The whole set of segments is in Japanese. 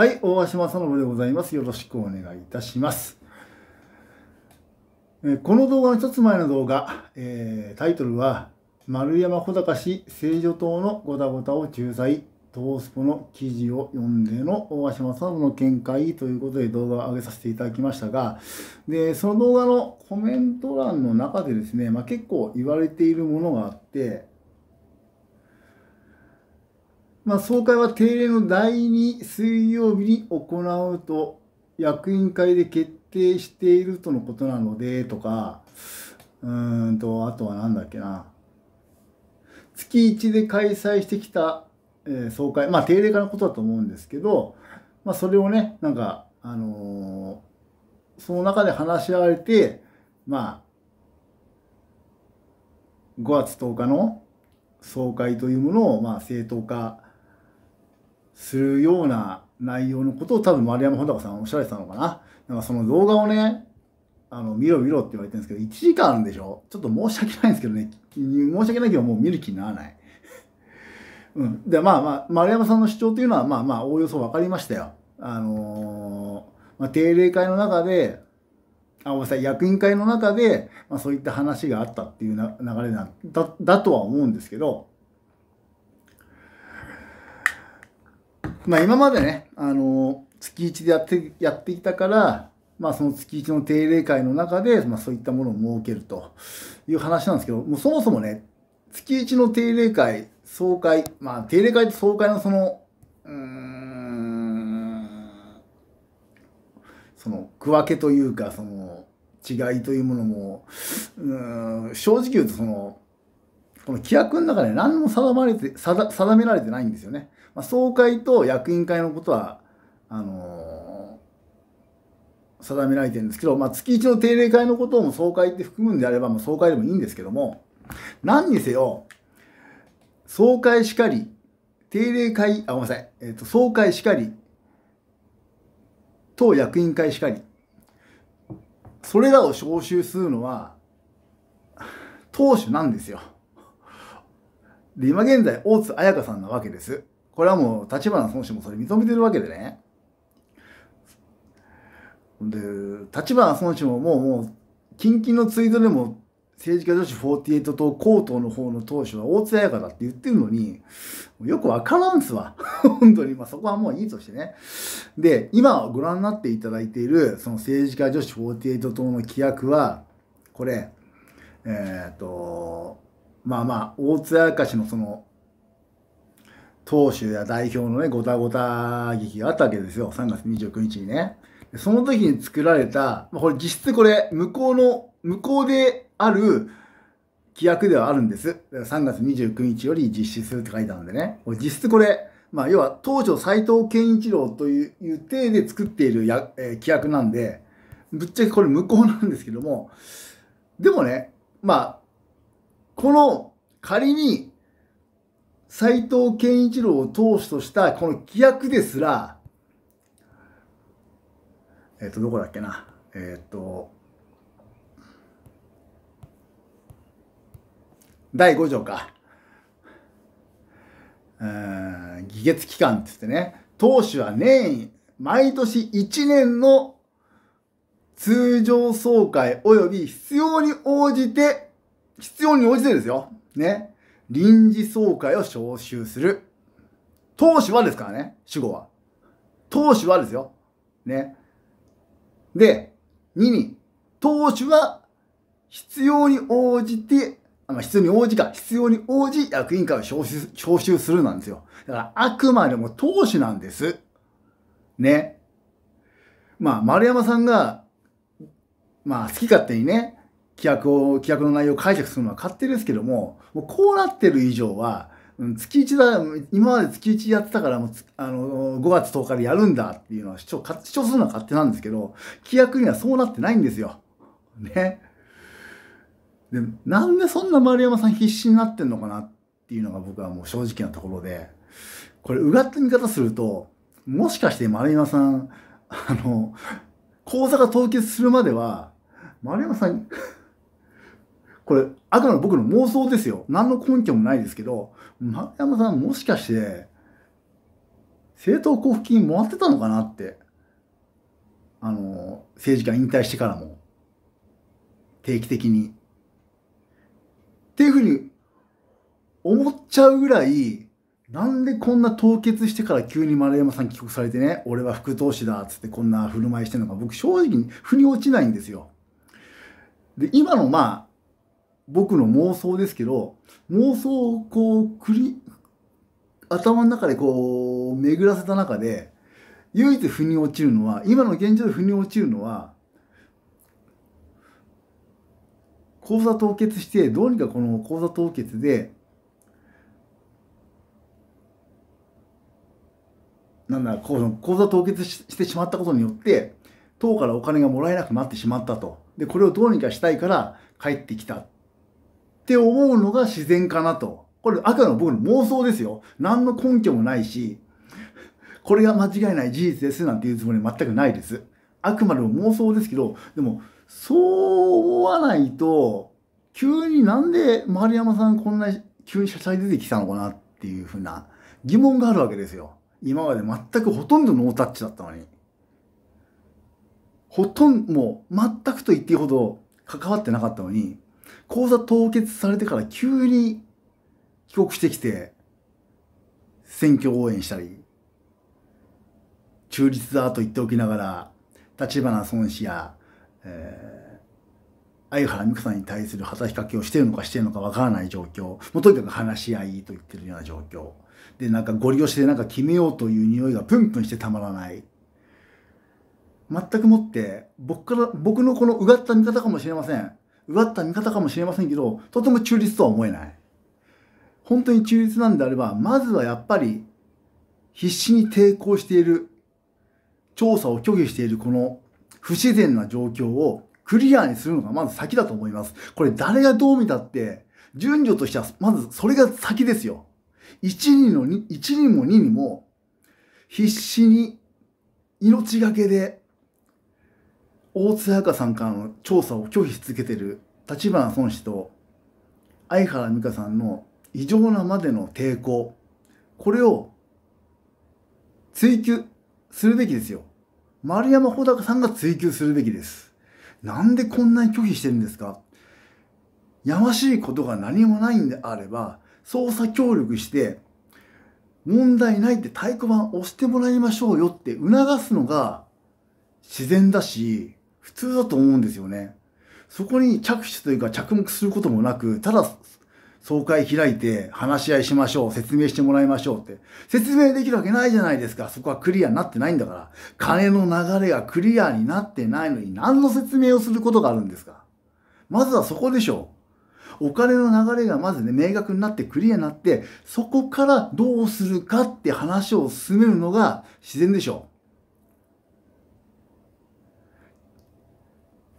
はい、大橋正信でございます。よろしくお願いいたします。この動画の一つ前の動画、えー、タイトルは、丸山穂高氏聖女党のごたごたを仲裁、東スポの記事を読んでの大橋正信の見解ということで動画を上げさせていただきましたが、で、その動画のコメント欄の中でですね、まあ、結構言われているものがあって、まあ、総会は定例の第2水曜日に行うと役員会で決定しているとのことなのでとかうんとあとは何だっけな月1で開催してきた、え総会まあ定例化のことだと思うんですけど、まあ、それをねなんかあのー、その中で話し合われてまあ5月10日の総会というものをまあ正当化するような内容のことを多分丸山穂高さんおっしゃられてたのかな。なんかその動画をね、あの、見ろ見ろって言われてるんですけど、1時間あるんでしょちょっと申し訳ないんですけどね、申し訳ないけどもう見る気にならない。うん。で、まあまあ、丸山さんの主張というのは、まあまあ、おおよそわかりましたよ。あのー、まあ、定例会の中で、あ、ごめんなさい、役員会の中で、まあそういった話があったっていうな流れなだだとは思うんですけど、まあ今までね、あの、月1でやって、やっていたから、まあその月1の定例会の中で、まあそういったものを設けるという話なんですけど、もうそもそもね、月1の定例会、総会、まあ定例会と総会のその、うん、その区分けというか、その違いというものも、うん、正直言うとその、この規約の中で何も定まれて定定められてないんですよね。まあ、総会と役員会のことはあのー、定められてるんですけど、まあ、月一の定例会のことも総会って含むんであれば、まあ、総会でもいいんですけども何にせよ総会しかり定例会あごめんなさい、えーと、と総会しかり党役員会しかりそれらを招集するのは党首なんですよ。で、今現在、大津彩香さんなわけです。これはもう、立花孫子もそれ認めてるわけでね。で、立花孫子ももう、もう、近々のツイートでも、政治家女子48党、高等の方の党首は大津彩香だって言ってるのに、よくわからんすわ。本当に。まあそこはもういいとしてね。で、今ご覧になっていただいている、その政治家女子48党の規約は、これ、えっ、ー、と、まあまあ、大津明石のその、投手や代表のね、ごたごた劇があったわけですよ。3月29日にね。その時に作られた、まあ、これ実質これ、向こうの、向こうである規約ではあるんです。3月29日より実施するって書いてあるんでね。これ実質これ、まあ、要は当初斎藤健一郎といういう体で作っているや、えー、規約なんで、ぶっちゃけこれ無効なんですけども、でもね、まあ、この仮に斎藤健一郎を投手としたこの規約ですら、えっ、ー、と、どこだっけな。えっ、ー、と、第5条か。うん、議決期間って言ってね、投手は年、毎年1年の通常総会及び必要に応じて必要に応じてですよ。ね。臨時総会を招集する。当主はですからね、主語は。当主はですよ。ね。で、2に、当主は必要に応じて、ま必要に応じか、必要に応じ役員会を招集招集するなんですよ。だからあくまでも当主なんです。ね。まあ、丸山さんが、まあ、好き勝手にね、規約を、規約の内容を解釈するのは勝手ですけども、もうこうなってる以上は、月1だ、今まで月1やってたからもう、あの、5月10日でやるんだっていうのは主張、主張するのは勝手なんですけど、規約にはそうなってないんですよ。ね。で、なんでそんな丸山さん必死になってんのかなっていうのが僕はもう正直なところで、これ、うがった見方すると、もしかして丸山さん、あの、口座が凍結するまでは、丸山さん、これ、あくまで僕の妄想ですよ。何の根拠もないですけど、丸山さんもしかして、政党交付金もらってたのかなって。あの、政治家引退してからも。定期的に。っていうふうに思っちゃうぐらい、なんでこんな凍結してから急に丸山さん帰国されてね、俺は副投資だっつってこんな振る舞いしてるのが僕正直に腑に落ちないんですよ。で、今のまあ、僕の妄想ですけど、妄想をこう、くり、頭の中でこう、巡らせた中で、唯一腑に落ちるのは、今の現状で腑に落ちるのは、口座凍結して、どうにかこの口座凍結で、なんだ、こう、口座凍結してしまったことによって、党からお金がもらえなくなってしまったと。で、これをどうにかしたいから帰ってきた。って思うのが自然かなと。これ、赤の僕の妄想ですよ。何の根拠もないし、これが間違いない事実ですなんていうつもり全くないです。あくまでも妄想ですけど、でも、そう思わないと、急になんで丸山さんこんな急に社債出てきたのかなっていうふうな疑問があるわけですよ。今まで全くほとんどノータッチだったのに。ほとんど、もう全くと言っていいほど関わってなかったのに、口座凍結されてから急に帰国してきて、選挙応援したり、中立だと言っておきながら、立花孫氏や、えー、相原美香さんに対する働きかけをしてるのかしてるのかわからない状況。もうとにかく話し合いと言ってるような状況。で、なんかゴリ押しでなんか決めようという匂いがプンプンしてたまらない。全くもって、僕から、僕のこのうがった見方かもしれません。奪った見方かもしれませんけど、とても中立とは思えない。本当に中立なんであれば、まずはやっぱり、必死に抵抗している、調査を拒否しているこの不自然な状況をクリアにするのがまず先だと思います。これ誰がどう見たって、順序としては、まずそれが先ですよ。1にの2、1にも2にも、必死に命がけで大津香さんからの調査を拒否し続けてる立花孫氏と相原美香さんの異常なまでの抵抗これを追求するべきですよ丸山穂高さんが追求するべきですなんでこんなに拒否してるんですかやましいことが何もないんであれば捜査協力して問題ないって太鼓判押してもらいましょうよって促すのが自然だし普通だと思うんですよね。そこに着手というか着目することもなく、ただ総会開いて話し合いしましょう、説明してもらいましょうって。説明できるわけないじゃないですか。そこはクリアになってないんだから。金の流れがクリアになってないのに何の説明をすることがあるんですか。まずはそこでしょう。お金の流れがまずね、明確になってクリアになって、そこからどうするかって話を進めるのが自然でしょう。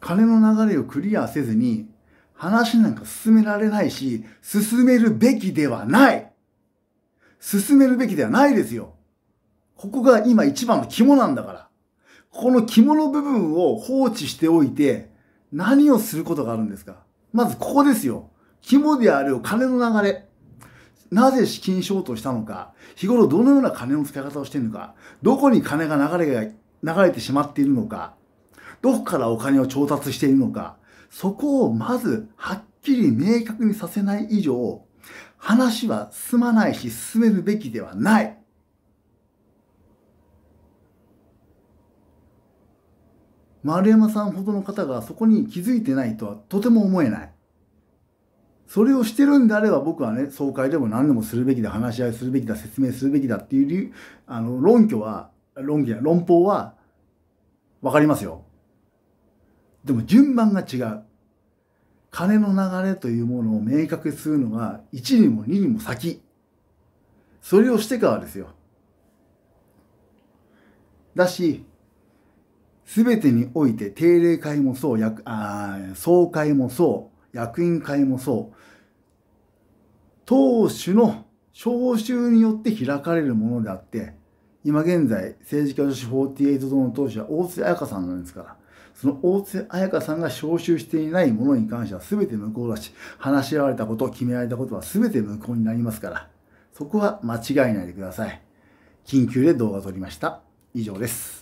金の流れをクリアせずに、話なんか進められないし、進めるべきではない進めるべきではないですよ。ここが今一番の肝なんだから。この肝の部分を放置しておいて、何をすることがあるんですかまずここですよ。肝である金の流れ。なぜ資金ショートしたのか、日頃どのような金の使い方をしているのか、どこに金が流れが、流れてしまっているのか、どこからお金を調達しているのか、そこをまずはっきり明確にさせない以上、話は進まないし進めるべきではない。丸山さんほどの方がそこに気づいてないとはとても思えない。それをしてるんであれば僕はね、総会でも何でもするべきだ、話し合いするべきだ、説明するべきだっていう理由、あの、論拠は、論議や論法は、わかりますよ。でも順番が違う。金の流れというものを明確にするのは1にも2にも先。それをしてからですよ。だし、すべてにおいて定例会もそう、役あ総会もそう、役員会もそう、党首の招集によって開かれるものであって、今現在、政治家女子48党の党首は大津彩香さんなんですから。その大津彩香さんが招集していないものに関しては全て無効だし、話し合われたこと、決められたことは全て無効になりますから、そこは間違いないでください。緊急で動画を撮りました。以上です。